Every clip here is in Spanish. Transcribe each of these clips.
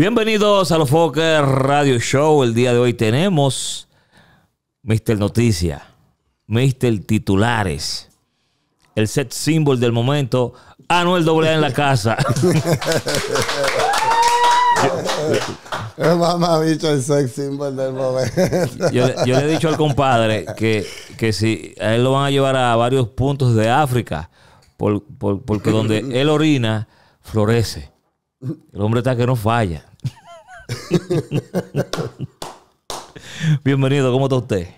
Bienvenidos a los Fokker Radio Show. El día de hoy tenemos Mr. Noticia, Mr. Titulares, el set symbol del momento, Anuel Doble en la casa. mamá el sex symbol del momento. Yo, le he dicho al compadre que, si a él lo van a llevar a varios puntos de África, porque donde él orina, florece. El hombre está que no falla. Bienvenido, ¿cómo está usted?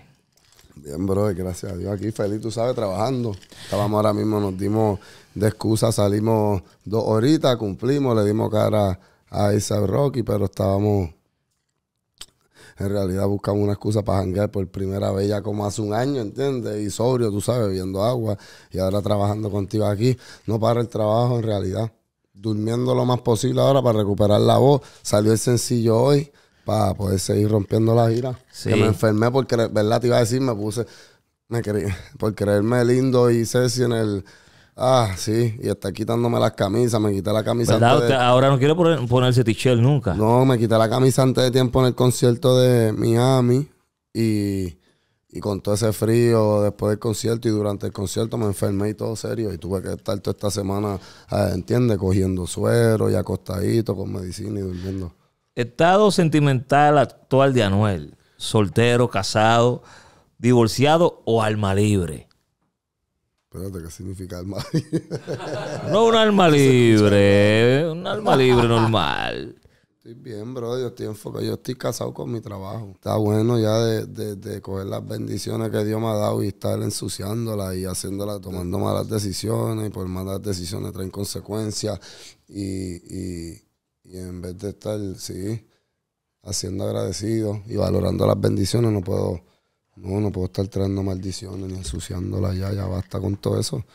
Bien, brother, gracias a Dios. Aquí feliz, tú sabes, trabajando. Estábamos ahora mismo, nos dimos de excusa, salimos dos horitas, cumplimos, le dimos cara a Isaac Rocky, pero estábamos. En realidad buscando una excusa para janguear por primera vez ya como hace un año, ¿entiendes? Y sobrio, tú sabes, bebiendo agua y ahora trabajando contigo aquí. No para el trabajo en realidad durmiendo lo más posible ahora para recuperar la voz. Salió el sencillo hoy para poder seguir rompiendo la gira. Que me enfermé porque, ¿verdad? Te iba a decir, me puse, me creí, por creerme lindo y sexy en el... Ah, sí, y está quitándome las camisas, me quité la camisa. Antes Ahora no quiero ponerse t-shirt nunca. No, me quité la camisa antes de tiempo en el concierto de Miami y y con todo ese frío después del concierto y durante el concierto me enfermé y todo serio. Y tuve que estar toda esta semana, ah, ¿entiendes? Cogiendo suero y acostadito con medicina y durmiendo. Estado sentimental actual de Anuel. Soltero, casado, divorciado o alma libre. Espérate, ¿qué significa alma libre? no un alma libre, un alma libre normal. Estoy bien, bro. Yo estoy que Yo estoy casado con mi trabajo. Está bueno ya de, de, de, coger las bendiciones que Dios me ha dado y estar ensuciándolas y haciéndola tomando malas decisiones. Y por malas decisiones traen consecuencias. Y, en vez de estar, sí, haciendo agradecido y valorando las bendiciones, no puedo, no, no puedo estar trayendo maldiciones ni ensuciándolas ya. Ya basta con todo eso.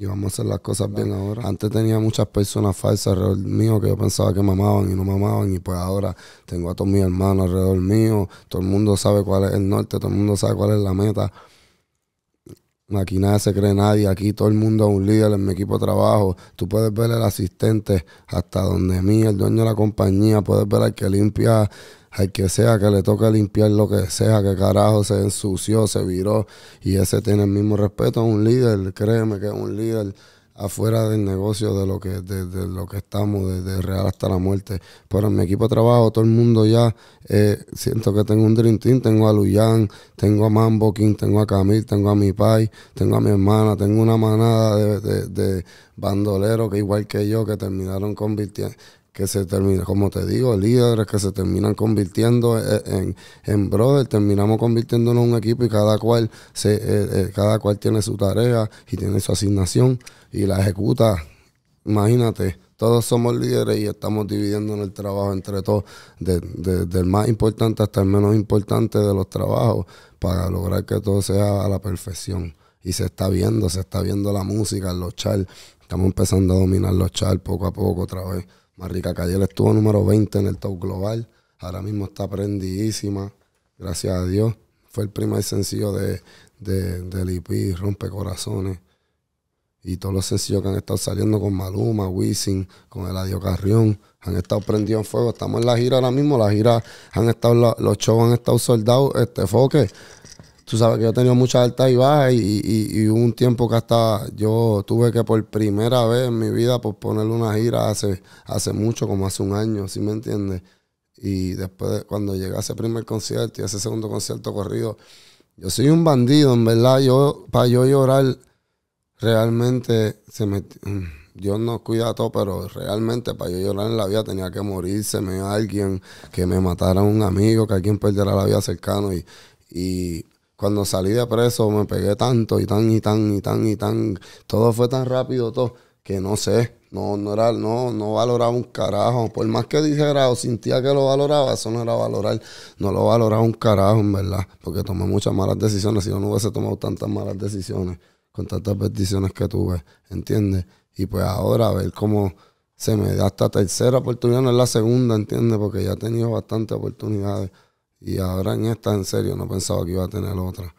Y vamos a hacer las cosas bien ahora. Antes tenía muchas personas falsas alrededor mío que yo pensaba que mamaban y no mamaban. Y pues ahora tengo a todos mis hermanos alrededor mío. Todo el mundo sabe cuál es el norte, todo el mundo sabe cuál es la meta. Aquí nadie se cree nadie, aquí todo el mundo es un líder en mi equipo de trabajo. Tú puedes ver el asistente hasta donde mí, el dueño de la compañía, puedes ver al que limpia al que sea que le toque limpiar lo que sea, que carajo se ensució, se viró, y ese tiene el mismo respeto a un líder, créeme que es un líder afuera del negocio de lo que de, de lo que estamos desde real hasta la muerte pero en mi equipo de trabajo todo el mundo ya eh, siento que tengo un dream team tengo a Luyan tengo a Mambo King tengo a Camil tengo a mi pai tengo a mi hermana tengo una manada de bandoleros que igual que yo que terminaron convirtiendo que se termina, como te digo, líderes que se terminan convirtiendo e, en, en, terminamos convirtiéndonos en un equipo y cada cual se, eh, eh, cada cual tiene su tarea y tiene su asignación y la ejecuta. Imagínate, todos somos líderes y estamos dividiendo el trabajo entre todos, de, de, del más importante hasta el menos importante de los trabajos, para lograr que todo sea a la perfección. Y se está viendo, se está viendo la música, los char. Estamos empezando a dominar los char poco a poco otra vez. Marrica Cayel estuvo número 20 en el top global. Ahora mismo está prendidísima, gracias a Dios. Fue el primer sencillo de, de, del IP, e Corazones Y todos los sencillos que han estado saliendo con Maluma, Wisin, con Eladio Carrión, han estado prendidos en fuego. Estamos en la gira ahora mismo, la gira han estado, los shows han estado soldados, este foque tú sabes que yo he tenido muchas altas y bajas y, hubo un tiempo que hasta yo tuve que por primera vez en mi vida por ponerle una gira hace, hace mucho, como hace un año, ¿sí me entiendes? Y después, cuando llegué a ese primer concierto y a ese segundo concierto corrido, yo soy un bandido, en verdad, yo, para yo llorar, realmente se me... Mm, Dios nos cuida a todos, pero realmente para yo llorar en la vida tenía que morirse, me alguien, que me matara un amigo, que alguien perdiera la vida cercano y cuando salí de preso me pegué tanto y tan y tan y tan y tan. Todo fue tan rápido, todo, que no sé. No, no era, no, no valoraba un carajo. Por más que dijera o sentía que lo valoraba, eso no era valorar. No lo valoraba un carajo, en verdad. Porque tomé muchas malas decisiones. Si yo no hubiese tomado tantas malas decisiones, con tantas peticiones que tuve, ¿entiendes? Y pues ahora a ver cómo se me da esta tercera oportunidad, no es la segunda, ¿entiendes? Porque ya he tenido bastantes oportunidades. Y ahora en esta, en serio, no pensaba que iba a tener otra.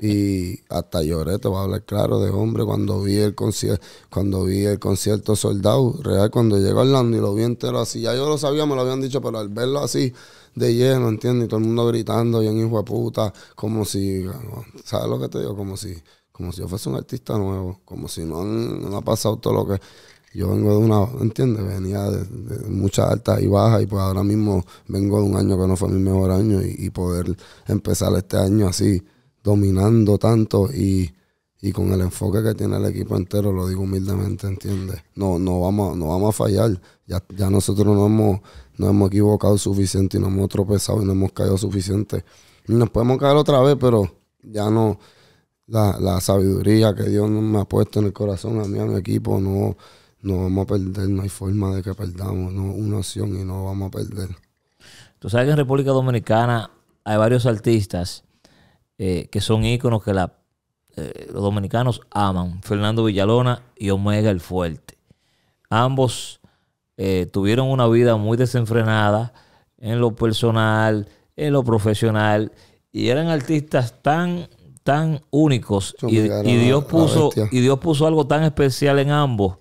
Y hasta lloré, te voy a hablar claro, de hombre, cuando vi el concierto, cuando vi el concierto soldado, real, cuando llegó Orlando y lo vi entero así, ya yo lo sabía, me lo habían dicho, pero al verlo así, de lleno, ¿entiendes? Y todo el mundo gritando, bien hijo de puta, como si, ¿sabes lo que te digo? Como si como si yo fuese un artista nuevo, como si no, ha pasado todo lo que... Yo vengo de una, ¿entiendes? Venía de, muchas altas y bajas y pues ahora mismo vengo de un año que no fue mi mejor año y, poder empezar este año así, dominando tanto y, con el enfoque que tiene el equipo entero, lo digo humildemente, ¿entiendes? No, no, vamos, no vamos a fallar, ya, ya nosotros no hemos, no hemos equivocado suficiente y no hemos tropezado y no hemos caído suficiente. Y nos podemos caer otra vez, pero ya no la, sabiduría que Dios me ha puesto en el corazón a mí, a mi equipo, no, vamos a perder, no hay forma de que perdamos, no una opción y no vamos a perder. Tú sabes que en República Dominicana hay varios artistas eh, que son íconos que la, eh, los dominicanos aman, Fernando Villalona y Omega el Fuerte. Ambos eh, tuvieron una vida muy desenfrenada en lo personal, en lo profesional, y eran artistas tan tan únicos y, Dios puso, y Dios puso algo tan especial en ambos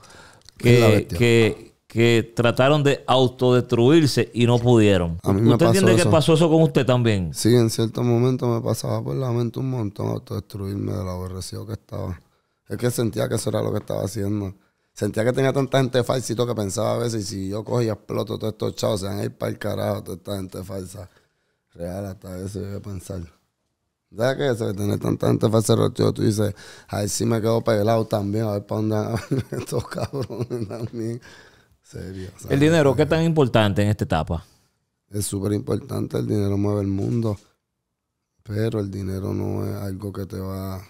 que, trataron de autodestruirse y no pudieron. ¿Usted entiende que pasó eso con usted también? Sí, en cierto momento me pasaba por la mente un montón autodestruirme de lo aborrecido que estaba. Es que sentía que eso era lo que estaba haciendo. Sentía que tenía tanta gente falsito que pensaba a veces, si yo cojo y exploto todos estos chavos, se van a ir para el carajo toda esta gente falsa. Real, hasta a veces voy a pensar. ¿Sabes qué? Eso tener tanta gente para tú dices, a ver si me quedo pelado también, a ver para dónde estos cabrones también. Serio. ¿El dinero qué tan importante en esta etapa? Es súper importante, el dinero mueve el mundo. Pero el dinero no es algo que te va.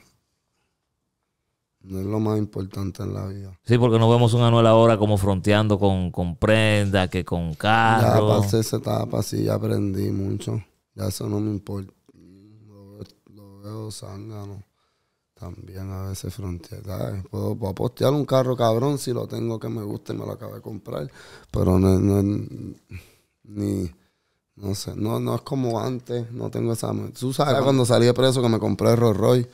No es lo más importante en la vida. Sí, porque nos vemos un Anuel ahora como fronteando con, con prenda, que con carro. Ya pasé esa etapa, sí, ya aprendí mucho. Ya eso no me importa sangano también a veces frontera, Puedo, apostear postear un carro cabrón si lo tengo que me guste, me lo acabé de comprar. Pero no, ni, no sé, no, no es como antes, no tengo esa... Tú sabes, cuando salí de preso que me compré el Rolls Royce.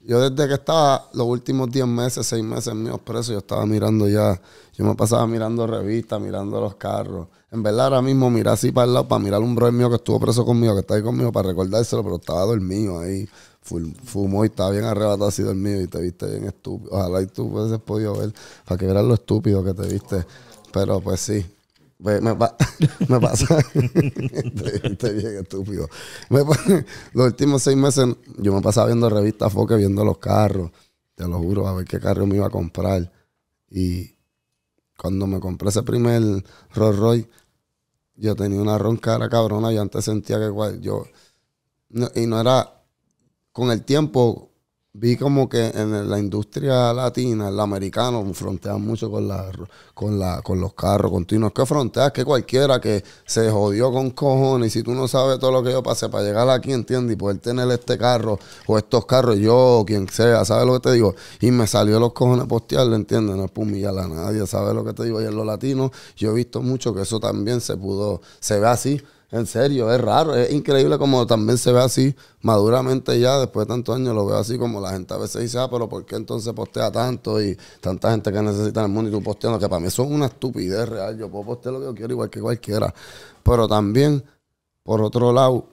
Yo desde que estaba los últimos 10 meses, 6 meses míos preso yo estaba mirando ya, yo me pasaba mirando revistas, mirando los carros. En verdad, ahora mismo mira así para el lado, para mirar un brother mío que estuvo preso conmigo, que está ahí conmigo, para recordárselo, pero estaba dormido ahí. Fumó y estaba bien arrebatado así dormido y te viste bien estúpido. Ojalá y tú hubieses podido ver, para que veas lo estúpido que te viste. Pero pues sí, me, pasa. te bien estúpido. los últimos seis meses yo me pasaba viendo revistas Foque, viendo los carros. Te lo juro, a ver qué carro me iba a comprar. Y cuando me compré ese primer Rolls Royce, yo tenía una ronca la cabrona. Yo antes sentía que igual yo. y no era. Con el tiempo vi como que en la industria latina, el americano, frontean mucho con la, con la, con los carros continuos. que fronteas? Que cualquiera que se jodió con cojones, y si tú no sabes todo lo que yo pasé para llegar aquí, ¿entiendes? Y poder tener este carro o estos carros, yo o quien sea, ¿sabes lo que te digo? Y me salió los cojones postearlo, ¿entiendes? No es y humillar a nadie, ¿sabes lo que te digo? Y en los latinos, yo he visto mucho que eso también se pudo, se ve así en serio, es raro, es increíble como también se ve así maduramente ya, después de tantos años lo veo así como la gente a veces dice, ah, pero ¿por qué entonces postea tanto y tanta gente que necesita el mundo y tú posteando? Que para mí son una estupidez real, yo puedo postear lo que yo quiero igual que cualquiera, pero también, por otro lado,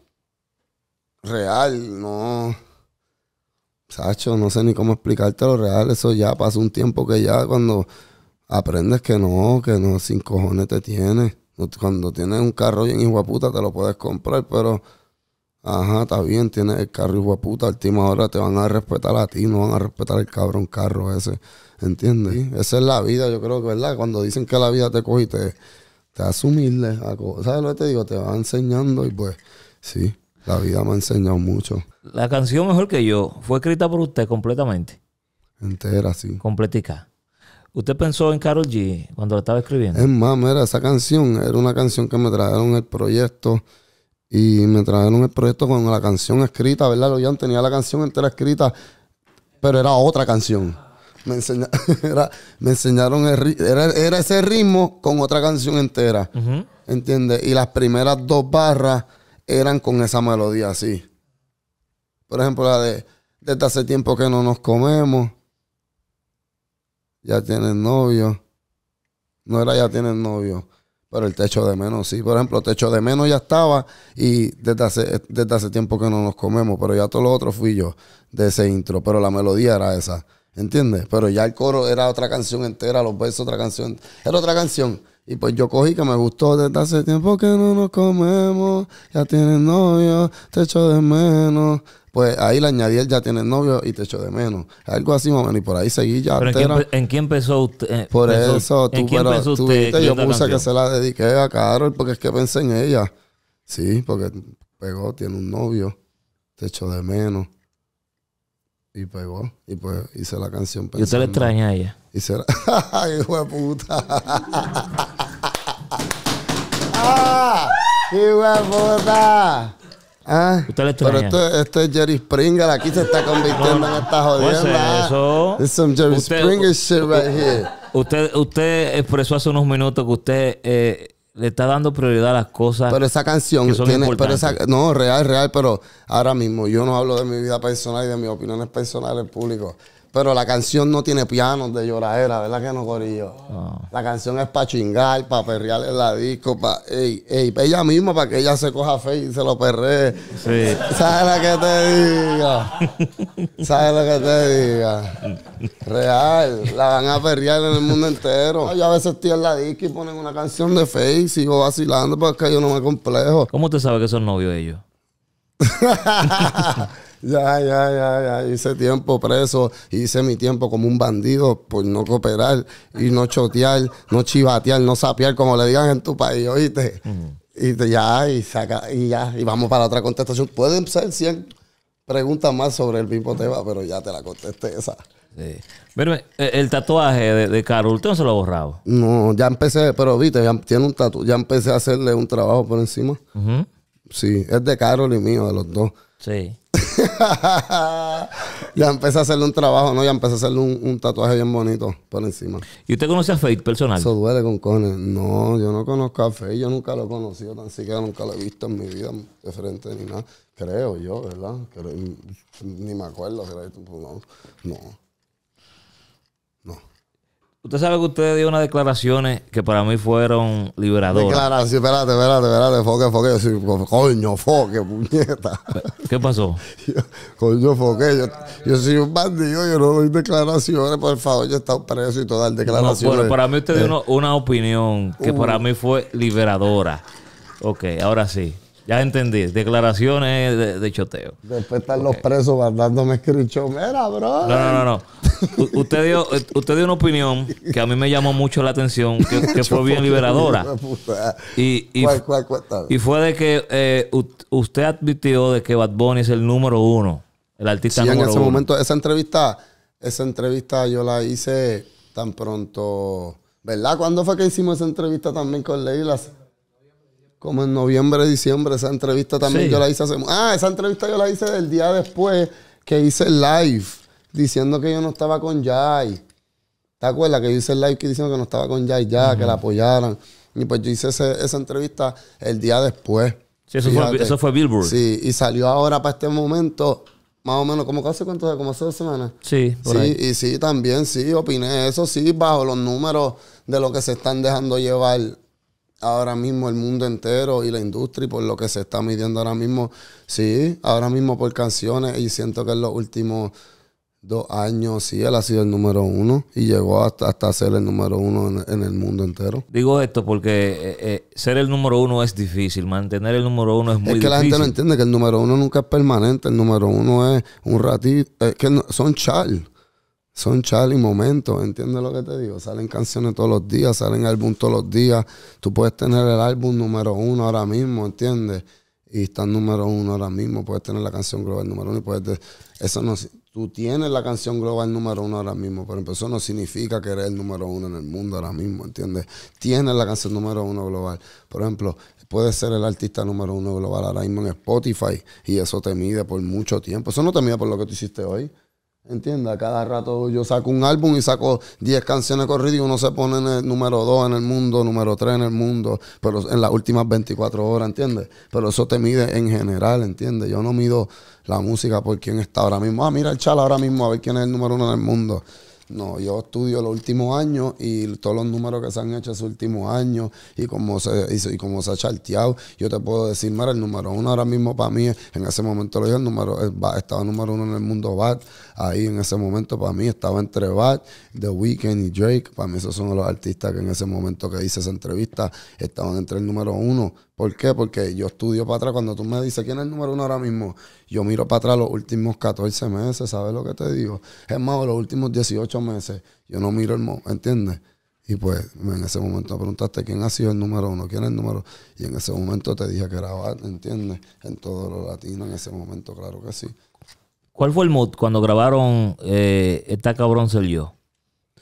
real, no... Sacho, no sé ni cómo explicarte lo real, eso ya pasa un tiempo que ya cuando aprendes que no, que no, sin cojones te tienes cuando tienes un carro bien hijo te lo puedes comprar, pero. Ajá, está bien, tienes el carro iguaputa, de puta. ahora te van a respetar a ti, no van a respetar el cabrón carro ese. ¿Entiendes? Esa es la vida, yo creo que, ¿verdad? Cuando dicen que la vida te coge y te, te a humilde. ¿Sabes lo que te digo? Te va enseñando y pues, sí, la vida me ha enseñado mucho. La canción Mejor que yo fue escrita por usted completamente. Entera, sí. Completica. ¿Usted pensó en Carol G cuando la estaba escribiendo? Es más, era esa canción era una canción que me trajeron el proyecto. Y me trajeron el proyecto con la canción escrita, ¿verdad? ya tenía la canción entera escrita, pero era otra canción. Me, enseñaron, era, ese ritmo con otra canción entera. ¿Entiendes? Y las primeras dos barras eran con esa melodía así. Por ejemplo, la de Desde hace tiempo que no nos comemos ya tienes novio. No era ya tienes novio, pero el techo de menos, sí. Por ejemplo, techo de menos ya estaba y desde hace, desde hace tiempo que no nos comemos, pero ya todos los otros fui yo de ese intro, pero la melodía era esa, ¿entiendes? Pero ya el coro era otra canción entera, los versos otra canción, era otra canción. Y pues yo cogí que me gustó desde hace tiempo que no nos comemos, ya tienes novio, te echo de menos. Pues ahí le añadí el ya tiene novio y te echo de menos. Algo así, mamá, Y por ahí seguí ya. ¿Pero ¿en, quién empezó usted? Eh, por eso, tú, ¿en quién yo puse que se la dediqué a Carol porque es que pensé en ella. Sí, porque pegó, tiene un novio, te echo de menos. Y pegó. Y pues hice la canción. Pensando. ¿Y usted le extraña a ella? Hice la... hijo de puta! ¡Ah! ¡Hijo de puta! Ah, ¿Usted le extraña? Pero este, esto es Jerry Springer aquí se está convirtiendo en esta jodienda. eso? This some Jerry Springer shit right here. Usted, usted expresó hace unos minutos que usted eh, le está dando prioridad a las cosas. Pero esa canción que no, real, real, pero ahora mismo yo no hablo de mi vida personal y de mis opiniones personales público. Pero la canción no tiene pianos de lloradera, ¿verdad que no, Corillo? Ah. La canción es para chingar, para perrear en la disco, para ey, ella misma, para que ella se coja fe y se lo perree. Sí. ¿Sabes lo que te diga? ¿Sabes lo que te diga? Real. La van a perrear en el mundo entero. Yo a veces estoy en la disco y ponen una canción de fe y sigo vacilando porque yo no me complejo. ¿Cómo te sabes que son novios ellos? ya, ya, ya, ya, hice tiempo preso, hice mi tiempo como un bandido por no cooperar y no chotear, no chivatear, no sapear, como le digan en tu país, oíste. Y ya, y saca, y ya, y vamos para otra contestación. Pueden ser 100 preguntas más sobre el mismo tema, pero ya te la contesté esa. Sí. Pero, eh, el tatuaje de, de Carol, ¿usted no se lo ha borrado? No, ya empecé, pero viste, ya tiene un tatu, ya empecé a hacerle un trabajo por encima. Sí, es de Carol y mío, de los dos. Sí. ya empecé a hacerle un trabajo, ¿no? Ya empecé a hacerle un, tatuaje bien bonito por encima. ¿Y usted conoce a Faith personal? Eso duele con Cone No, yo no conozco a Faith. Yo nunca lo he conocido, tan siquiera nunca lo he visto en mi vida de frente ni nada. Creo yo, ¿verdad? ni me acuerdo. No. no. Usted sabe que usted dio unas declaraciones que para mí fueron liberadoras. Declaración, espérate, espérate, espérate, foque, coño, foque, puñeta. ¿Qué pasó? coño, foque. Yo, soy un bandido, yo no doy declaraciones, por favor. Yo he estado preso y todo. las declaraciones. No, para mí usted dio eh. una, opinión que para uh. mí fue liberadora. Ok, ahora sí. Ya entendí. Declaraciones de, choteo. Después están los presos mandándome cruchomera, bro. No, no, no. usted, dio, usted dio una opinión que a mí me llamó mucho la atención, que, fue bien liberadora. Y, y, ¿Cuál, cuál, y fue de que eh, usted admitió de que Bad Bunny es el número uno, el artista número uno. en ese momento, esa entrevista, esa entrevista yo la hice tan pronto... ¿Verdad? ¿Cuándo fue que hicimos esa entrevista también con Leila? como en noviembre, diciembre, esa entrevista también yo la hice hace... Ah, esa entrevista yo la hice del día después que hice el live, diciendo que yo no estaba con Jai. ¿Te acuerdas que yo hice el live que diciendo que no estaba con Jai ya, que la apoyaran? Y pues yo hice esa entrevista el día después. Sí, eso fue, Billboard. Sí, y salió ahora para este momento más o menos, como casi cuánto, como hace dos semanas. Sí, por sí, y sí, también sí, opiné eso, sí, bajo los números de lo que se están dejando llevar ahora mismo el mundo entero y la industria y por lo que se está midiendo ahora mismo. Sí, ahora mismo por canciones y siento que en los últimos dos años sí él ha sido el número uno y llegó hasta, hasta ser el número uno en, el mundo entero. Digo esto porque eh, eh, ser el número uno es difícil, mantener el número uno es muy difícil. Es que la gente no entiende que el número uno nunca es permanente, el número uno es un ratito, es que son charles son Charlie momentos, ¿entiendes lo que te digo? Salen canciones todos los días, salen álbum todos los días. Tú puedes tener el álbum número uno ahora mismo, ¿entiendes? Y el número uno ahora mismo, puedes tener la canción global número uno y puedes... Eso no... Tú tienes la canción global número uno ahora mismo, pero eso no significa que eres el número uno en el mundo ahora mismo, ¿entiendes? Tienes la canción número uno global. Por ejemplo, puedes ser el artista número uno global ahora mismo en Spotify y eso te mide por mucho tiempo. Eso no te mide por lo que tú hiciste hoy. Entienda, cada rato yo saco un álbum y saco 10 canciones corridas y uno se pone en el número 2 en el mundo, número 3 en el mundo, pero en las últimas 24 horas, ¿entiendes? Pero eso te mide en general, ¿entiendes? Yo no mido la música por quién está ahora mismo. Ah, mira el chal ahora mismo a ver quién es el número 1 en el mundo. No, yo estudio los últimos años y todos los números que se han hecho esos últimos años y cómo se, y se ha charteado. Yo te puedo decir, mira, el número uno ahora mismo para mí, en ese momento lo dije, el número, el, eh, número uno en el mundo BAT. Ahí en ese momento para mí estaba entre BAT, The Weeknd y Drake. Para mí esos son los artistas que en ese momento que hice esa entrevista estaban entre el número uno. ¿Por qué? Porque yo estudio para atrás. Cuando tú me dices quién es el número uno ahora mismo, yo miro para atrás los últimos 14 meses, ¿sabes lo que te digo? Es más, los últimos 18 meses, yo no miro el momento, ¿entiendes? Y pues en ese momento preguntaste quién ha sido el número uno, quién es el número. Y en ese momento te dije que era ¿entiendes? En todo lo latino, en ese momento, claro que sí. ¿Cuál fue el mood cuando grabaron eh, Esta Cabrón Soy Yo?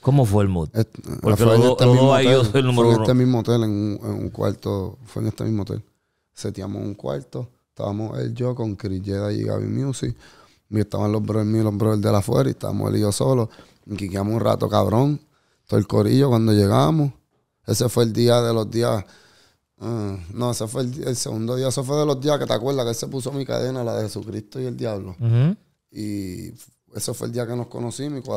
¿Cómo fue el mood? fue en este mismo hotel, en un, cuarto, fue en este mismo hotel. Seteamos un cuarto, estábamos él, yo, con Chris Jedi y Gaby Music, y estaban los brothers míos, los brothers de la afuera, y estábamos él y yo solos, y quiqueamos un rato, cabrón, todo el corillo cuando llegamos. Ese fue el día de los días... Mm, no, ese fue el, segundo día. Eso fue de los días que te acuerdas que se puso mi cadena, la de Jesucristo y el diablo. Y eso fue el día que nos conocimos y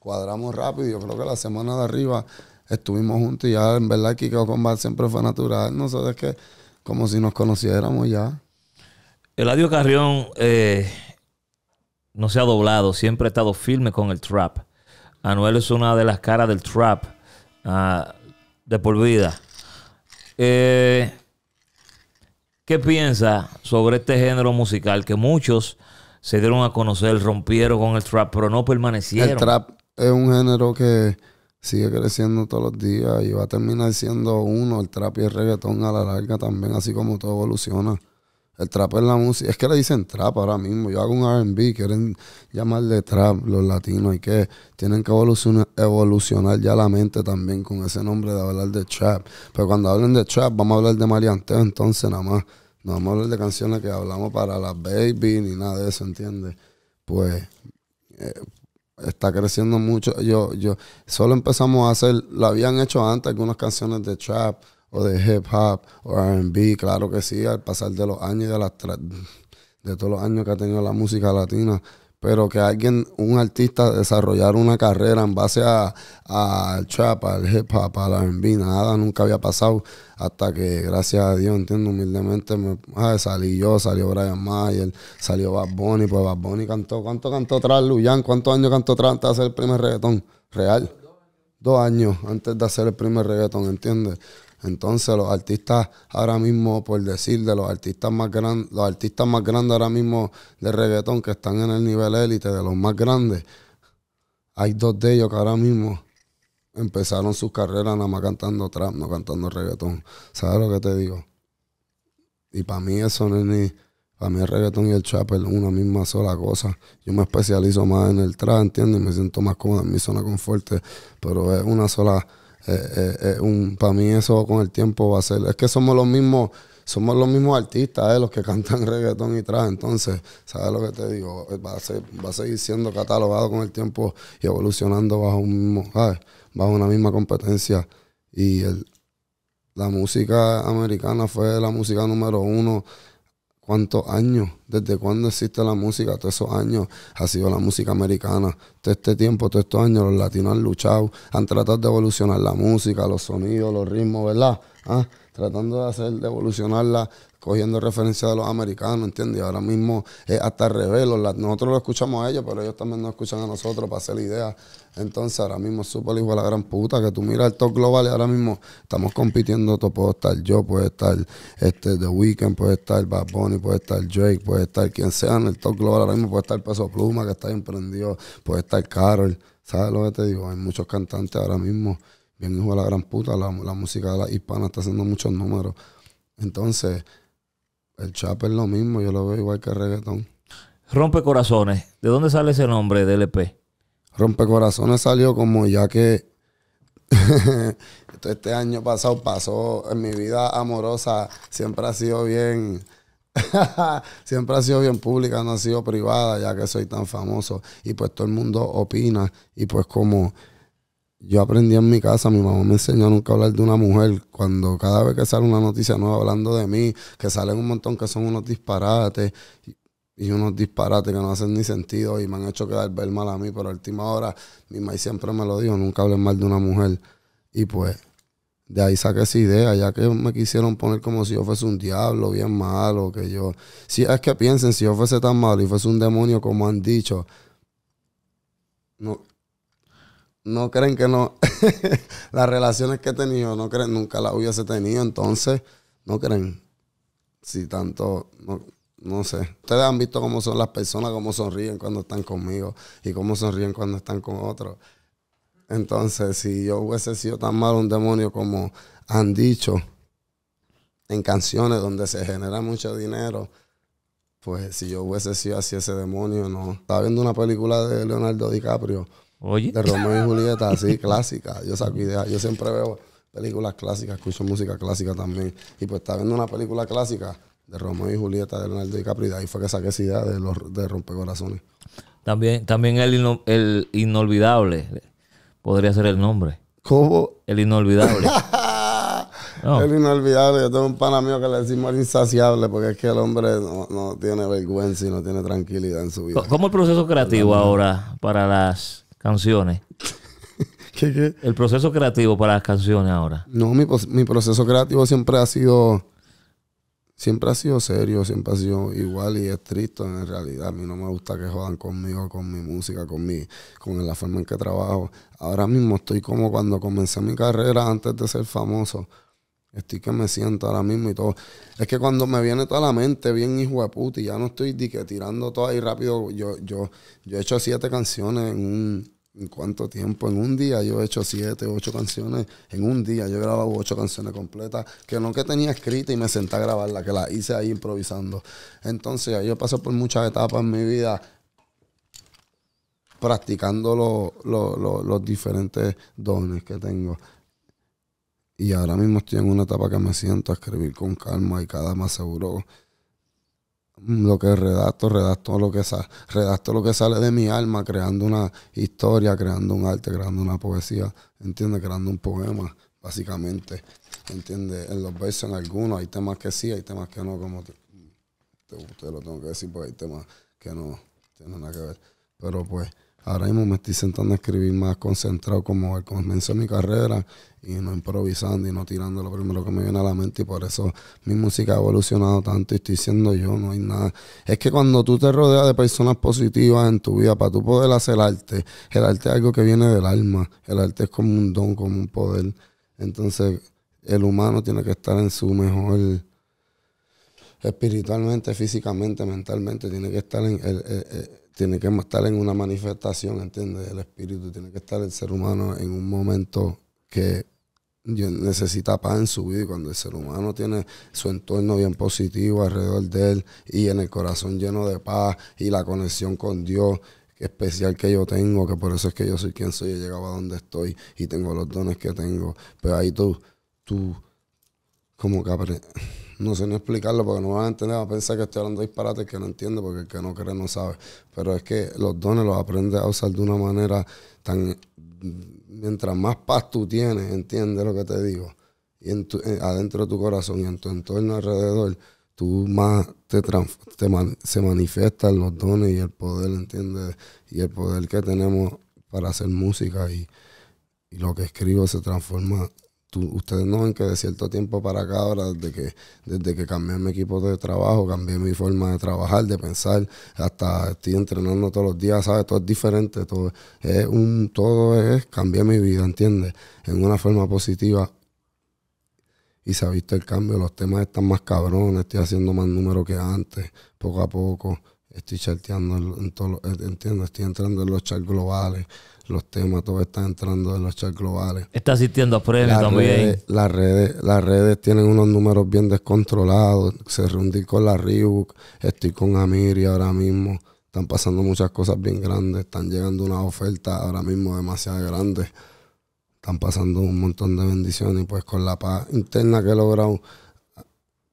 cuadramos rápido. Yo creo que la semana de arriba estuvimos juntos y ya en verdad Kiko Combat siempre fue natural. no es qué como si nos conociéramos ya. Eladio Carrión eh, no se ha doblado, siempre ha estado firme con el trap. Anuel es una de las caras del trap ah, de por vida. Eh, ¿Qué piensa sobre este género musical que muchos se dieron a conocer, rompieron con el trap, pero no permanecieron. El trap es un género que sigue creciendo todos los días y va a terminar siendo uno, el trap y el reggaetón a la larga también, así como todo evoluciona. El trap es la música, es que le dicen trap ahora mismo, yo hago un RB, quieren llamarle trap los latinos, y que tienen que evolucionar, evolucionar ya la mente también con ese nombre de hablar de trap. Pero cuando hablen de trap, vamos a hablar de Marianteo entonces nada más. No vamos a hablar de canciones que hablamos para las baby ni nada de eso, ¿entiendes? Pues eh, está creciendo mucho. Yo, yo, solo empezamos a hacer, lo habían hecho antes algunas canciones de trap o de hip hop o RB, claro que sí, al pasar de los años y de las de todos los años que ha tenido la música latina, pero que alguien, un artista desarrollara una carrera en base al a trap, al hip hop, la R&B, nada, nunca había pasado hasta que, gracias a Dios, entiendo, humildemente, me, ah, salí yo, salió Brian Mayer, salió Bad Bunny, pues Bad Bunny cantó, ¿cuánto cantó atrás Luyan? ¿Cuántos años cantó atrás antes de hacer el primer reggaetón? Real. Dos años antes de hacer el primer reggaetón, ¿entiendes? Entonces los artistas ahora mismo, por decir de los artistas más grandes, los artistas más grandes ahora mismo de reggaetón que están en el nivel élite de los más grandes, hay dos de ellos que ahora mismo empezaron sus carreras nada más cantando trap, no cantando reggaetón. ¿Sabes lo que te digo? Y para mí eso no es ni... Para mí el reggaetón y el trap es una misma sola cosa. Yo me especializo más en el trap, ¿entiendes? Me siento más cómodo en mi zona confort, pero es una sola eh, eh, eh, un, para mí eso con el tiempo va a ser, es que somos los mismos, somos los mismos artistas, los que cantan reggaetón y trap, entonces, ¿sabes lo que te digo? Va a, seguir siendo catalogado con el tiempo y evolucionando bajo un bajo una misma competencia y la música americana fue la música número uno cuántos años, desde cuándo existe la música, todos esos años ha sido la música americana. Todo este tiempo, todos estos años, los latinos han luchado, han tratado de evolucionar la música, los sonidos, los ritmos, ¿verdad? Ah, tratando de hacer, de evolucionarla cogiendo referencia de los americanos, ¿entiendes? ahora mismo es hasta revelo. nosotros lo escuchamos a ellos, pero ellos también nos escuchan a nosotros para hacer ideas. Entonces ahora mismo es súper hijo a la gran puta, que tú miras el top global y ahora mismo estamos compitiendo, todo puedo estar yo, puede estar este The Weeknd, puede estar Bad Bunny, puede estar Drake, puede estar quien sea en el top global, ahora mismo puede estar Peso Pluma, que está emprendido, puede estar Carol, ¿sabes lo que te digo? Hay muchos cantantes ahora mismo, bien hijo de la gran puta, la, música hispana está haciendo muchos números. Entonces, el chap es lo mismo, yo lo veo igual que el reggaetón. corazones, ¿de dónde sale ese nombre DLP? Rompe corazones salió como ya que este año pasado pasó en mi vida amorosa, siempre ha sido bien, siempre ha sido bien pública, no ha sido privada, ya que soy tan famoso. Y pues todo el mundo opina. Y pues como yo aprendí en mi casa, mi mamá me enseñó a nunca hablar de una mujer. Cuando cada vez que sale una noticia nueva hablando de mí, que salen un montón que son unos disparates y, unos disparates que no hacen ni sentido y me han hecho quedar ver mal a mí, pero a última hora mi mamá siempre me lo dijo, nunca hablen mal de una mujer. Y pues de ahí saqué esa idea, ya que me quisieron poner como si yo fuese un diablo bien malo, que yo... Si es que piensen, si yo fuese tan malo y fuese un demonio como han dicho, no, no creen que no. las relaciones que he tenido, no creen, nunca las hubiese tenido, entonces no creen. Si tanto, no, sé. Ustedes han visto cómo son las personas, cómo sonríen cuando están conmigo y cómo sonríen cuando están con otros. Entonces, si yo hubiese sido tan malo un demonio como han dicho en canciones donde se genera mucho dinero, pues si yo hubiese sido así ese demonio, no. Estaba viendo una película de Leonardo DiCaprio Oye. De Romeo y Julieta, sí, clásica. Yo saco ideas. Yo siempre veo películas clásicas, escucho música clásica también. Y pues estaba viendo una película clásica de Romeo y Julieta de Leonardo DiCaprio. Y ahí fue que saqué esa idea de, los, de Rompecorazones. También, también el, el Inolvidable podría ser el nombre. ¿Cómo? El Inolvidable. El inolvidable. Yo tengo un pana mío que le decimos el insaciable porque es que el hombre no, no, tiene vergüenza y no tiene tranquilidad en su vida. ¿Cómo el proceso creativo ahora para las canciones. El proceso creativo para las canciones ahora. No, mi, proceso creativo siempre ha sido. Siempre ha sido serio, siempre ha sido igual y estricto en realidad. A mí no me gusta que jodan conmigo, con mi música, con, mi, con la forma en que trabajo. Ahora mismo estoy como cuando comencé mi carrera antes de ser famoso Estoy que me siento ahora mismo y todo. Es que cuando me viene toda la mente, bien hijo de puta, y ya no estoy di tirando todo ahí rápido. Yo, yo, yo he hecho siete canciones en un. ¿En cuánto tiempo? En un día yo he hecho siete, ocho canciones. En un día yo he grabado ocho canciones completas que no que tenía escrita y me senté a grabarla, que la hice ahí improvisando. Entonces yo pasé por muchas etapas en mi vida practicando los diferentes dones que tengo. Y ahora mismo estoy en una etapa que me siento a escribir con calma y cada más seguro lo que redacto, redacto lo que sale, redacto lo que sale de mi alma, creando una historia, creando un arte, creando una poesía, entiende Creando un poema, básicamente. entiende En los versos en algunos hay temas que sí, hay temas que no, como te, lo tengo que decir, pues hay temas que no tienen nada que ver. Pero pues Ahora mismo me estoy sentando a escribir más concentrado como al comienzo de mi carrera y no improvisando y no tirando lo primero que me viene a la mente y por eso mi música ha evolucionado tanto y estoy siendo yo, no hay nada. Es que cuando tú te rodeas de personas positivas en tu vida, para tú poder hacer arte, el arte es algo que viene del alma, el arte es como un don, como un poder. Entonces el humano tiene que estar en su mejor espiritualmente, físicamente, mentalmente, tiene que estar en el tiene que estar en una manifestación, ¿entiendes? El espíritu tiene que estar el ser humano en un momento que necesita paz en su vida y cuando el ser humano tiene su entorno bien positivo alrededor de él y en el corazón lleno de paz y la conexión con Dios especial que yo tengo, que por eso es que yo soy quien soy, he llegado a donde estoy y tengo los dones que tengo, pero pues ahí tú, tú, como que no sé ni explicarlo porque no van a entender, va a pensar que estoy hablando disparate disparates que no entiendo porque el que no cree no sabe. Pero es que los dones los aprendes a usar de una manera tan... Mientras más paz tú tienes, entiende lo que te digo, y en eh, adentro de tu corazón y en tu entorno alrededor, tú más te, se manifiestan los dones y el poder, entiende Y el poder que tenemos para hacer música y, y lo que escribo se transforma ustedes no ven que de cierto tiempo para acá, ahora, desde que, desde que cambié mi equipo de trabajo, cambié mi forma de trabajar, de pensar, hasta estoy entrenando todos los días, ¿sabes? Todo es diferente, todo es un, todo es, cambié mi vida, ¿entiendes? En una forma positiva. Y se ha visto el cambio, los temas están más cabrones, estoy haciendo más números que antes, poco a poco, estoy charteando, en todo, entiendo, Estoy entrando en los charts globales, los temas, todo está entrando en los chats globales. Está asistiendo a premios también. Redes, las, redes, tienen unos números bien descontrolados. Se reuní con la Reebok, estoy con Amiri ahora mismo. Están pasando muchas cosas bien grandes, están llegando unas ofertas ahora mismo demasiado grandes. Están pasando un montón de bendiciones y pues con la paz interna que he logrado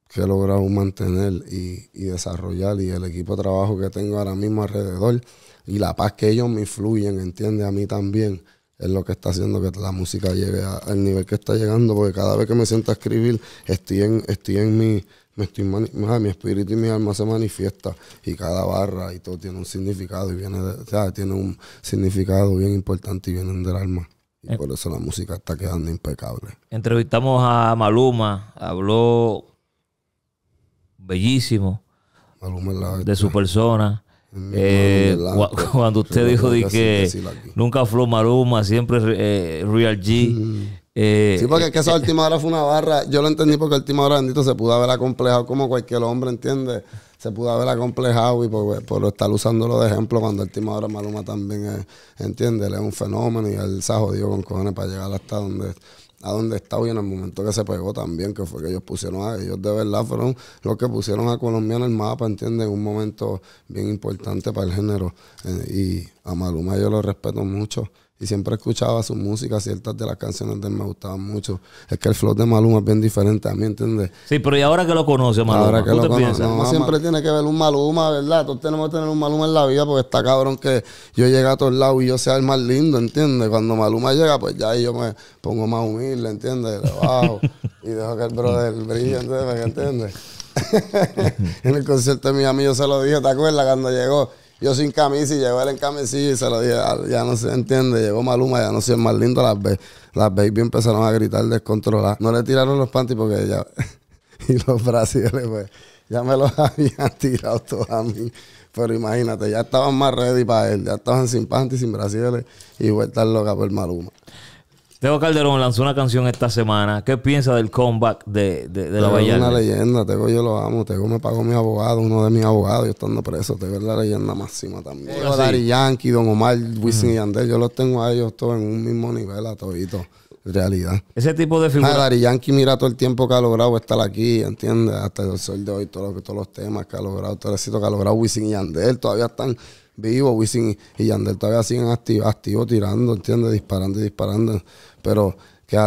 que mantener y desarrollar y el equipo de trabajo que tengo ahora mismo alrededor, y la paz que ellos me influyen, entiende A mí también es lo que está haciendo que la música llegue al nivel que está llegando, porque cada vez que me siento a escribir, estoy en, estoy en mi, me estoy mi espíritu y mi alma se manifiesta, y cada barra y todo tiene un significado, y viene de, o sea, tiene un significado bien importante y viene del alma. Y por eso la música está quedando impecable. Entrevistamos a Maluma, habló bellísimo de su persona eh, cuando usted dijo de que, nunca Flow Maruma, siempre eh, Real G. Eh, sí, porque es que esa última hora fue una barra. Yo lo entendí porque El hora, bendito, se pudo haber acomplejado como cualquier hombre, entiende Se pudo haber acomplejado y por, por estar usándolo de ejemplo cuando El hora Maluma también es, es un fenómeno y él se ha jodido con cojones para llegar hasta donde a donde estaba y en el momento que se pegó también, que fue que ellos pusieron a ellos de verdad fueron los que pusieron a Colombia en el mapa, ¿entiendes? Un momento bien importante para el género. Eh, y a Maluma yo lo respeto mucho y siempre escuchaba su música, ciertas de las canciones de él me gustaban mucho. Es que el flow de Maluma es bien diferente a mí, ¿entiendes? Sí, pero ¿y ahora que lo conoce Maluma? Ahora que lo te conoce, siempre tiene que ver un Maluma, ¿verdad? Todos tenemos que tener un Maluma en la vida porque está cabrón que yo llegue a todos lados y yo sea el más lindo, ¿entiendes? Cuando Maluma llega, pues ya yo me pongo más humilde, ¿entiendes? y dejo que el brother brille, ¿entiendes? en el concierto de mi amigo se lo dije, ¿te acuerdas? Cuando llegó yo sin camisa y llegó él en camisilla y se lo dije, ah, ya no se entiende, llegó Maluma, ya no sé, es más lindo, las, be las baby empezaron a gritar descontroladas. No le tiraron los panties porque ya, y los brasiles, pues, ya me los habían tirado todos a mí. Pero imagínate, ya estaban más ready para él, ya estaban sin panties, sin brasiles y estar loca por Maluma. Tego Calderón lanzó una canción esta semana. ¿Qué piensa del comeback de, de, de la Vallarta? Es una leyenda, Tego yo lo amo. Tego me pagó mi abogado, uno de mis abogados, yo estando preso. Tego es la leyenda máxima también. Dari Yankee, Don Omar, Wisin y Andel, yo los tengo a ellos todos en un mismo nivel a todito. Realidad. Ese tipo de figura. Ah, Dari Yankee mira todo el tiempo que ha logrado estar aquí, ¿entiendes? Hasta el sol de hoy, todos los temas que ha logrado, todo el éxito que ha logrado Wisin y Andel, todavía están vivo, Wisin y Yandel todavía siguen activos, activo, tirando, ¿entiendes? Disparando y disparando. Pero que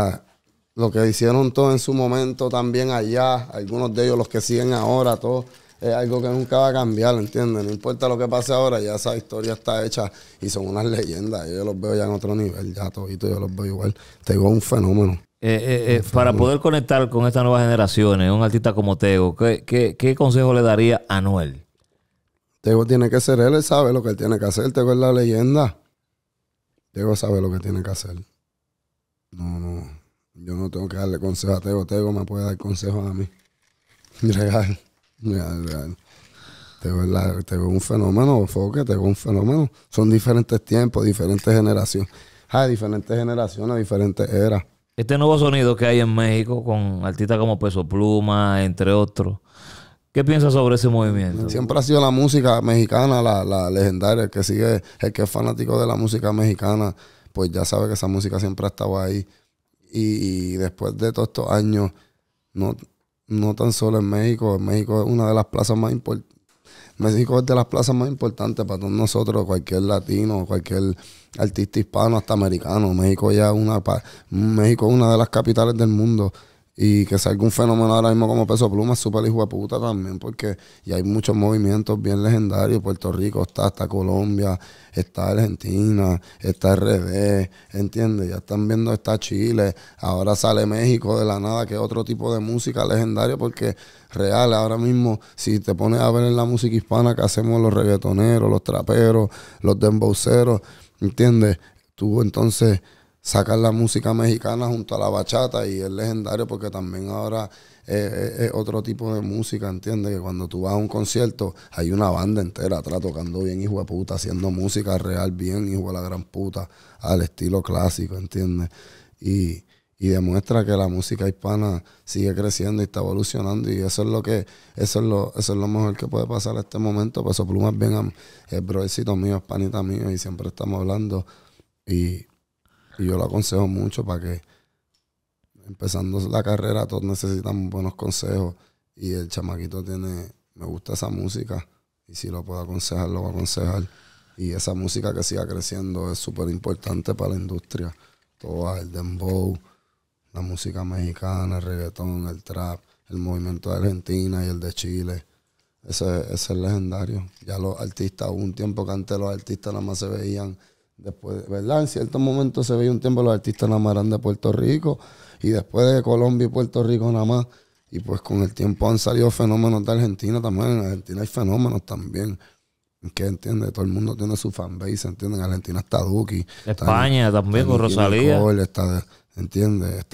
lo que hicieron todos en su momento también allá, algunos de ellos los que siguen ahora, todo es algo que nunca va a cambiar, ¿entiendes? No importa lo que pase ahora, ya esa historia está hecha y son unas leyendas. Yo los veo ya en otro nivel, ya todito yo los veo igual. Tego es un fenómeno. Eh, eh, eh, para poder conectar con estas nuevas generaciones, un artista como Tego, qué consejo le daría a Noel? Tego tiene que ser él, él sabe lo que él tiene que hacer. Tego es la leyenda. Tego sabe lo que tiene que hacer. No, no. Yo no tengo que darle consejo a Tego. Tego me puede dar consejo a mí. Real. Real, real. Tego es, Tego un fenómeno, Foque. Tego es un fenómeno. Son diferentes tiempos, diferentes generaciones. Hay diferentes generaciones, diferentes eras. Este nuevo sonido que hay en México con artistas como Peso Pluma, entre otros. ¿Qué piensas sobre ese movimiento? Siempre ha sido la música mexicana, la, la legendaria, el que sigue, el que es fanático de la música mexicana, pues ya sabe que esa música siempre ha estado ahí. Y, después de todos estos años, no, no tan solo en México, México es una de las plazas más importantes. México es de las plazas más importantes para todos nosotros, cualquier latino, cualquier artista hispano, hasta americano. México ya una, México es una de las capitales del mundo. Y que salga un fenómeno ahora mismo como Peso Pluma súper hijo de puta también, porque ya hay muchos movimientos bien legendarios. Puerto Rico está, está Colombia, está Argentina, está RD, ¿entiendes? Ya están viendo, está Chile. Ahora sale México de la nada, que es otro tipo de música legendaria, porque real, ahora mismo, si te pones a ver en la música hispana que hacemos los reggaetoneros, los traperos, los dembowceros, ¿entiendes? Tú entonces sacar la música mexicana junto a la bachata y es legendario porque también ahora eh, eh, es, otro tipo de música, ¿entiendes? Que cuando tú vas a un concierto hay una banda entera atrás tocando bien, hijo de puta, haciendo música real bien, hijo de la gran puta, al estilo clásico, ¿entiendes? Y, demuestra que la música hispana sigue creciendo y está evolucionando y eso es lo que eso es lo eso es lo mejor que puede pasar en este momento eso Plumas es bien el broecito mío es panita mío y siempre estamos hablando y y yo lo aconsejo mucho para que, empezando la carrera, todos necesitan buenos consejos. Y el chamaquito tiene, me gusta esa música. Y si lo puedo aconsejar, lo va a aconsejar. Y esa música que siga creciendo es súper importante para la industria. Todo el dembow, la música mexicana, el reggaetón, el trap, el movimiento de Argentina y el de Chile. Ese, es es legendario. Ya los artistas, un tiempo que antes los artistas nada más se veían Después, ¿verdad? En cierto momento se veía un tiempo los artistas en de Puerto Rico y después de Colombia y Puerto Rico nada más. Y pues con el tiempo han salido fenómenos de Argentina también. En Argentina hay fenómenos también. qué entiende? Todo el mundo tiene su fanbase, ¿entiendes? En Argentina está Duki. España también con Rosalía. está,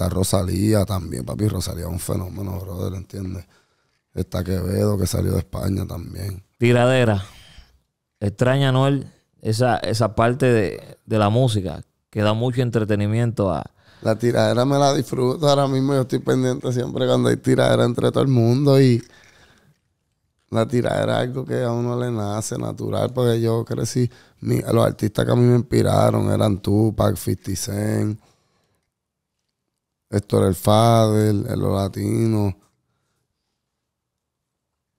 Rosalía también, papi. Rosalía es un fenómeno, brother, ¿entiendes? Está Quevedo que salió de España también. Tiradera. Extraña Noel esa, esa parte de, la música que da mucho entretenimiento a... La tiradera me la disfruto ahora mismo, yo estoy pendiente siempre cuando hay tiradera entre todo el mundo y la tiradera es algo que a uno le nace natural, porque yo crecí, los artistas que a mí me inspiraron eran Tupac, 50 Cent, Héctor El Fader, Los latinos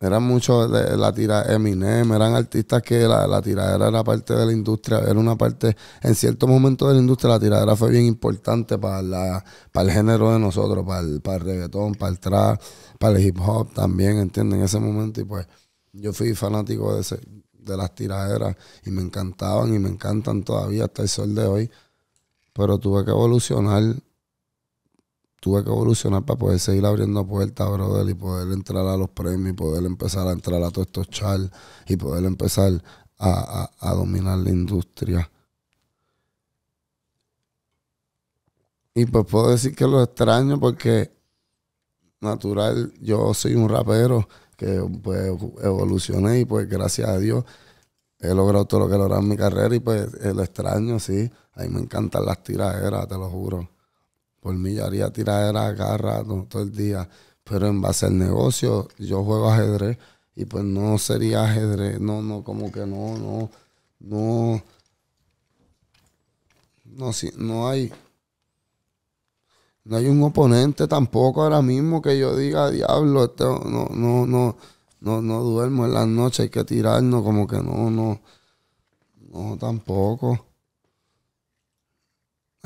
eran muchos de la tira Eminem, eran artistas que la, la tiradera era parte de la industria, era una parte, en cierto momento de la industria la tiradera fue bien importante para la, para el género de nosotros, para el, para el reggaetón, para el trap, para el hip hop también, ¿entienden? En ese momento y pues yo fui fanático de, de las tiraderas y me encantaban y me encantan todavía hasta el sol de hoy, pero tuve que evolucionar tuve que evolucionar para poder seguir abriendo puertas, brother, y poder entrar a los premios, poder empezar a entrar a todos estos charts, y poder empezar a, dominar la industria. Y pues puedo decir que lo extraño porque natural, yo soy un rapero que pues evolucioné y pues gracias a Dios he logrado todo lo que he logrado en mi carrera y pues lo extraño, sí. A mí me encantan las tiraderas, te lo juro. Por mí yo haría tirar cada rato, todo el día. Pero en base al negocio, yo juego ajedrez y pues no sería ajedrez. No, no, como que no, no, no. No, si, no hay. No hay un oponente tampoco ahora mismo que yo diga, diablo, este, no, no, no, no, no duermo en la noche, hay que tirarnos, como que no, no, no, tampoco.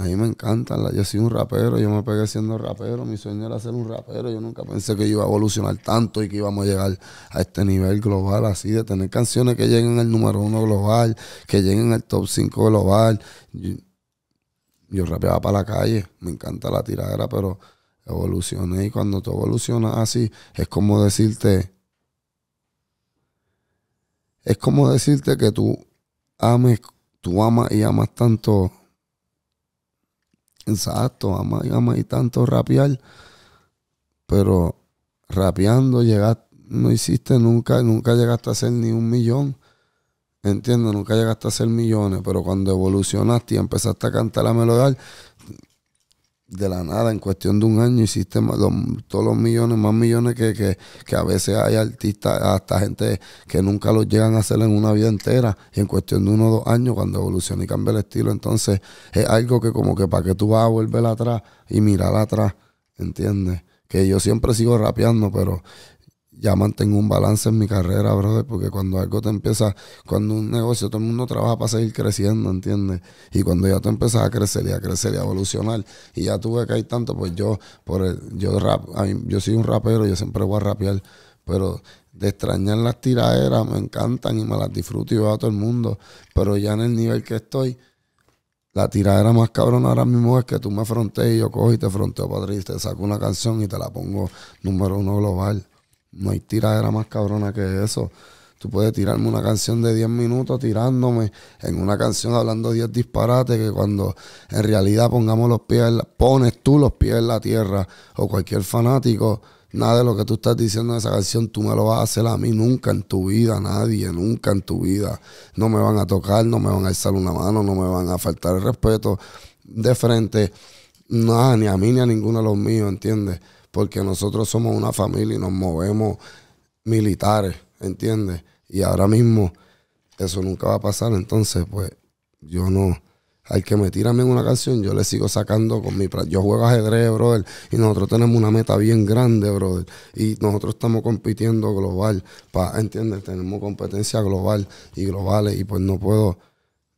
A mí me encantan. Yo soy un rapero, yo me pegué siendo rapero. Mi sueño era ser un rapero. Yo nunca pensé que iba a evolucionar tanto y que íbamos a llegar a este nivel global, así, de tener canciones que lleguen al número uno global, que lleguen al top 5 global. Yo, rapeaba para la calle, me encanta la tiradera, pero evolucioné y cuando tú evolucionas así, es como decirte. Es como decirte que tú ames, tú amas y amas tanto Exacto, ama y ama tanto rapear. Pero rapeando llegaste, no hiciste nunca, nunca llegaste a ser ni un millón. Entiendo, nunca llegaste a ser millones, pero cuando evolucionaste y empezaste a cantar la melodía de la nada, en cuestión de un año, hiciste todos los millones, más millones que, que, que, a veces hay artistas, hasta gente que nunca lo llegan a hacer en una vida entera. Y en cuestión de uno o dos años, cuando evoluciona y cambia el estilo, entonces es algo que como que para que tú vas a volver atrás y mirar atrás, ¿entiendes? Que yo siempre sigo rapeando, pero ya mantengo un balance en mi carrera, brother, porque cuando algo te empieza, cuando un negocio, todo el mundo trabaja para seguir creciendo, ¿entiendes? Y cuando ya tú empiezas a crecer y a crecer y a evolucionar, y ya tuve que hay tanto, pues yo, por el, yo rap, yo soy un rapero, yo siempre voy a rapear, pero de extrañar las tiraderas me encantan y me las disfruto y veo a todo el mundo, pero ya en el nivel que estoy, la tiradera más cabrona ahora mismo es que tú me frontees y yo cojo y te fronteo, Patrick, te saco una canción y te la pongo número uno global. No hay tiradera más cabrona que eso. Tú puedes tirarme una canción de 10 minutos tirándome en una canción hablando 10 disparates que cuando en realidad pongamos los pies, en la, pones tú los pies en la tierra o cualquier fanático, nada de lo que tú estás diciendo en esa canción tú me lo vas a hacer a mí nunca en tu vida, nadie, nunca en tu vida. No me van a tocar, no me van a echar una mano, no me van a faltar el respeto de frente, nada, ni a mí ni a ninguno de los míos, ¿entiendes? porque nosotros somos una familia y nos movemos militares, ¿entiendes? Y ahora mismo eso nunca va a pasar, entonces pues yo no... Hay que me en una canción, yo le sigo sacando con mi... Yo juego ajedrez, brother, y nosotros tenemos una meta bien grande, brother. Y nosotros estamos compitiendo global, pa, ¿entiendes? Tenemos competencia global y globales y pues no puedo...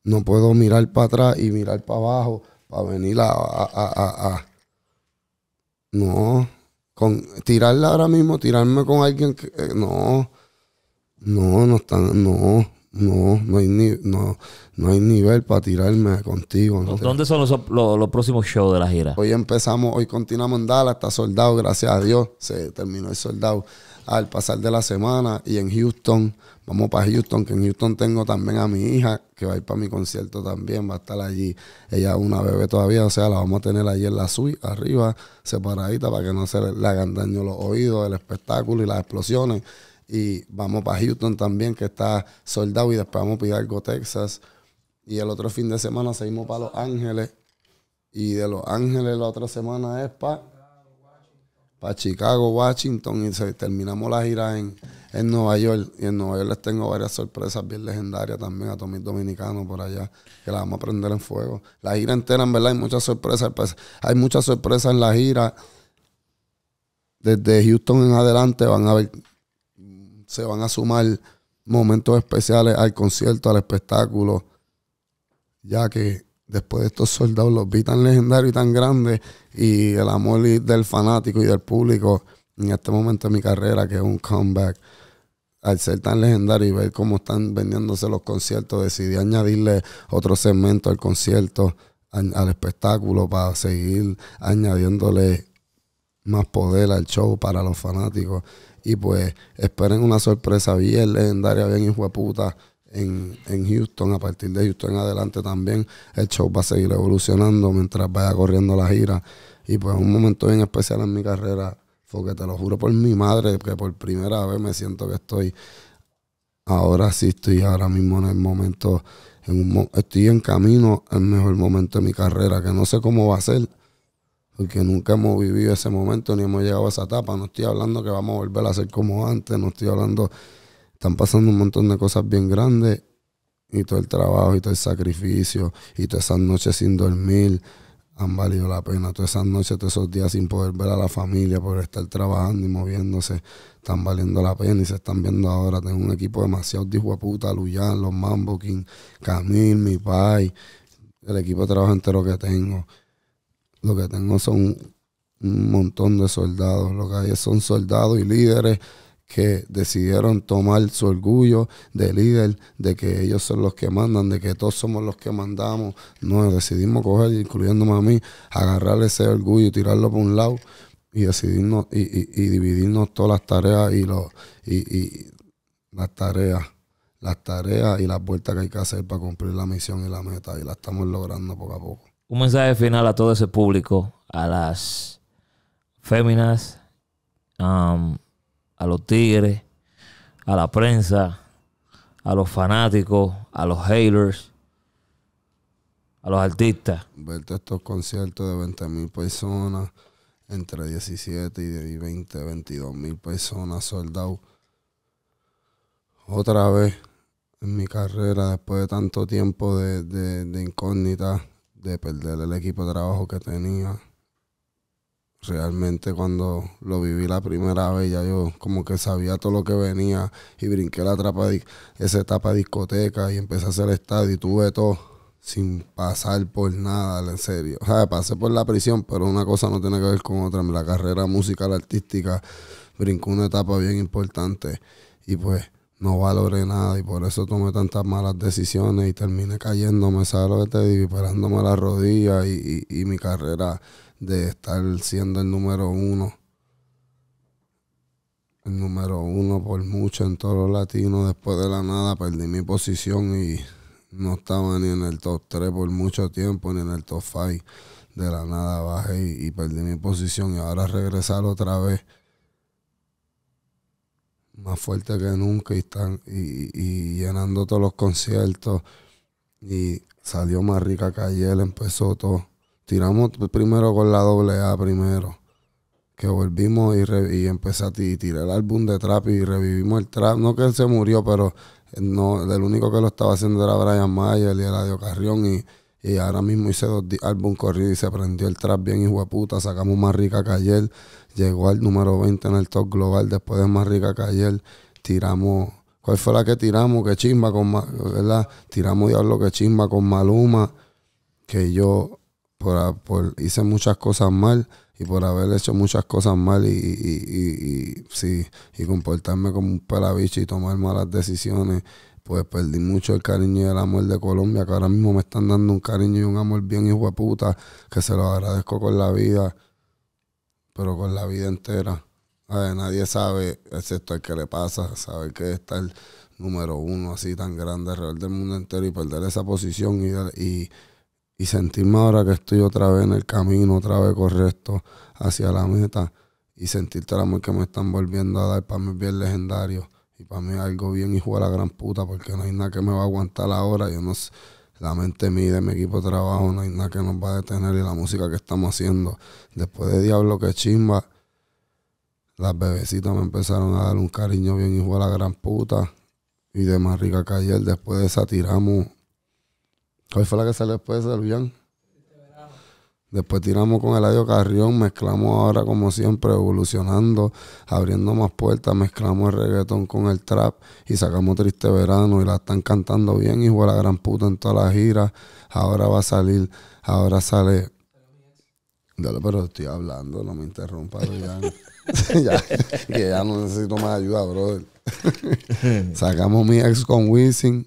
No puedo mirar para atrás y mirar para abajo para venir a. No, tirarla ahora mismo, tirarme con alguien que eh, no, no, no están, no, no, no hay ni, no, no hay nivel para tirarme contigo. ¿Dónde son los, los, próximos shows de la gira? Hoy empezamos, hoy continuamos en Dallas, está soldado, gracias a Dios, se terminó el soldado al pasar de la semana y en Houston, vamos para Houston, que en Houston tengo también a mi hija va a ir para mi concierto también, va a estar allí. Ella una bebé todavía, o sea, la vamos a tener allí en la suite, arriba, separadita, para que no se le hagan daño los oídos, el espectáculo y las explosiones. Y vamos para Houston también, que está soldado, y después vamos a Pidalgo, Texas. Y el otro fin de semana seguimos para Los Ángeles. Y de Los Ángeles la otra semana es para para Chicago, Washington y terminamos la gira en, Nueva York. Y en Nueva York les tengo varias sorpresas bien legendarias también a todos mis dominicanos por allá, que las vamos a prender en fuego. La gira entera, en verdad, hay muchas sorpresas. Pues, hay muchas sorpresas en la gira. Desde Houston en adelante van a ver, se van a sumar momentos especiales al concierto, al espectáculo, ya que después de estos soldados, los vi tan legendarios y tan grandes y el amor del fanático y del público en este momento de mi carrera, que es un comeback, al ser tan legendario y ver cómo están vendiéndose los conciertos, decidí añadirle otro segmento al concierto, al, espectáculo, para seguir añadiéndole más poder al show para los fanáticos. Y pues esperen una sorpresa bien legendaria, bien hijo de puta en, Houston. A partir de Houston en adelante también el show va a seguir evolucionando mientras vaya corriendo la gira. Y pues un momento bien especial en mi carrera, porque te lo juro por mi madre, que por primera vez me siento que estoy, ahora sí estoy ahora mismo en el momento, estoy en camino al mejor momento de mi carrera, que no sé cómo va a ser porque nunca hemos vivido ese momento ni hemos llegado a esa etapa. No estoy hablando que vamos a volver a ser como antes, no estoy hablando están pasando un montón de cosas bien grandes y todo el trabajo y todo el sacrificio y todas esas noches sin dormir han valido la pena. Todas esas noches, todos esos días sin poder ver a la familia por estar trabajando y moviéndose, están valiendo la pena y se están viendo ahora. Tengo un equipo demasiado de puta, Luyan, los Mambo King, Camil, mi pai, el equipo de trabajo entero que tengo. Lo que tengo son un montón de soldados. Lo que hay son soldados y líderes que decidieron tomar su orgullo de líder, de que ellos son los que mandan, de que todos somos los que mandamos. No, decidimos coger, incluyéndome a mí, agarrar ese orgullo y tirarlo por un lado y decidirnos y, dividirnos todas las tareas y, los y, las tareas las tareas y las vueltas que hay que hacer para cumplir la misión y la meta y la estamos logrando poco a poco. Un mensaje final a todo ese público, a las féminas, um, a los tigres, a la prensa, a los fanáticos, a los haters, a los artistas. Ver estos conciertos de 20 mil personas, entre 17 y 20, 22 mil personas soldados. Otra vez en mi carrera, después de tanto tiempo de, de, de incógnita, de perder el equipo de trabajo que tenía realmente cuando lo viví la primera vez ya yo como que sabía todo lo que venía y brinqué la de esa etapa discoteca y empecé a hacer estadio y tuve todo sin pasar por nada, en serio. O sea, pasé por la prisión, pero una cosa no tiene que ver con otra. En la carrera musical artística brincó una etapa bien importante y pues no valoré nada y por eso tomé tantas malas decisiones y terminé cayéndome, ¿sabes lo que te digo? Y parándome la rodilla y mi carrera de estar siendo el número uno. El número uno por mucho en todos los latinos. Después de la nada perdí mi posición y no estaba ni en el top 3 por mucho tiempo, ni en el top 5. De la nada bajé y, perdí mi posición y ahora regresar otra vez más fuerte que nunca y, están, y, y llenando todos los conciertos y salió más rica que ayer, empezó todo tiramos primero con la doble A primero. Que volvimos y, re, y empecé a tirar el álbum de trap y revivimos el trap. No que él se murió, pero eh, no, el único que lo estaba haciendo era Brian Mayer y el radio Carrión. Y, ahora mismo hice dos álbum corrido y se prendió el trap bien, hijo de puta. Sacamos Más Rica que Llegó al número 20 en el top global después de Más Rica que Tiramos. ¿Cuál fue la que tiramos? Que chimba con. ¿Verdad? Tiramos Diablo que chimba con Maluma. Que yo por, hice muchas cosas mal y por haber hecho muchas cosas mal y, sí, y comportarme como un pelabicho y tomar malas decisiones, pues perdí mucho el cariño y el amor de Colombia, que ahora mismo me están dando un cariño y un amor bien hijo de puta, que se lo agradezco con la vida, pero con la vida entera. nadie sabe, excepto el que le pasa, sabe que está el número uno así tan grande alrededor del mundo entero y perder esa posición y y sentirme ahora que estoy otra vez en el camino, otra vez correcto hacia la meta y sentir el amor que me están volviendo a dar para mí bien legendario y para mí algo bien hijo de la gran puta porque no hay nada que me va a aguantar ahora, yo no sé, la mente mía de mi equipo de trabajo no hay nada que nos va a detener y la música que estamos haciendo después de Diablo que chimba las bebecitas me empezaron a dar un cariño bien hijo de la gran puta y de más rica después de esa tiramos ¿Cuál fue la que salió después de bien. Después tiramos con el Eladio Carrión, mezclamos ahora como siempre, evolucionando, abriendo más puertas, mezclamos el reggaetón con el trap y sacamos Triste Verano y la están cantando bien, y de la gran puta en todas las giras. Ahora va a salir, ahora sale. pero estoy hablando, no me interrumpa, ya, que ya no necesito más ayuda, brother. Sacamos mi ex con Wisin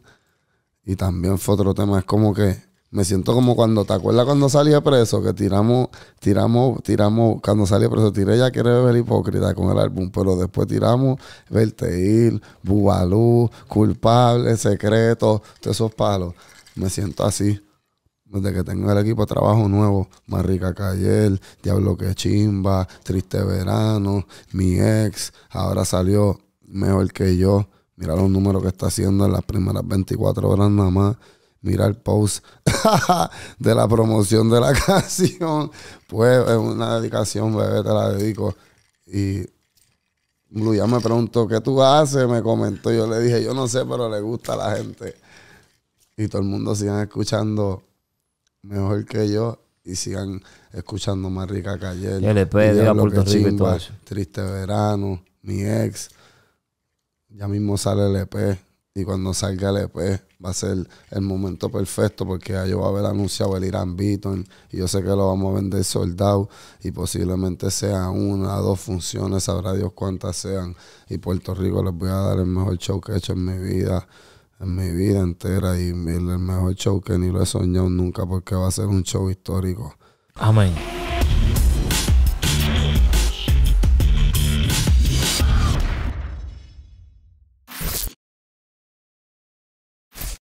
y también fue otro tema, es como que me siento como cuando, ¿te acuerdas cuando salía preso? Que tiramos, tiramos, tiramos, cuando salía preso, tiré ya quiere ver hipócrita con el álbum, pero después tiramos Verteil, Bubalú, Culpable, Secreto, todos esos palos. Me siento así. Desde que tengo el equipo de trabajo nuevo, Marrica Cayer, Diablo Que Chimba, Triste Verano, mi ex, ahora salió mejor que yo Mira los números que está haciendo en las primeras 24 horas nada más. Mira el post de la promoción de la canción. Pues es una dedicación, bebé, te la dedico. Y Luya me preguntó, ¿qué tú haces? Me comentó. Yo le dije, yo no sé, pero le gusta a la gente. Y todo el mundo sigan escuchando mejor que yo y sigan escuchando más rica calle. el lp diga Puerto Triste verano, mi ex ya mismo sale el EP y cuando salga el EP va a ser el momento perfecto porque ya yo voy a haber anunciado el Irán Beaton y yo sé que lo vamos a vender soldado y posiblemente sea una, o dos funciones, sabrá Dios cuántas sean y Puerto Rico les voy a dar el mejor show que he hecho en mi vida, en mi vida entera y el mejor show que ni lo he soñado nunca porque va a ser un show histórico. Amén.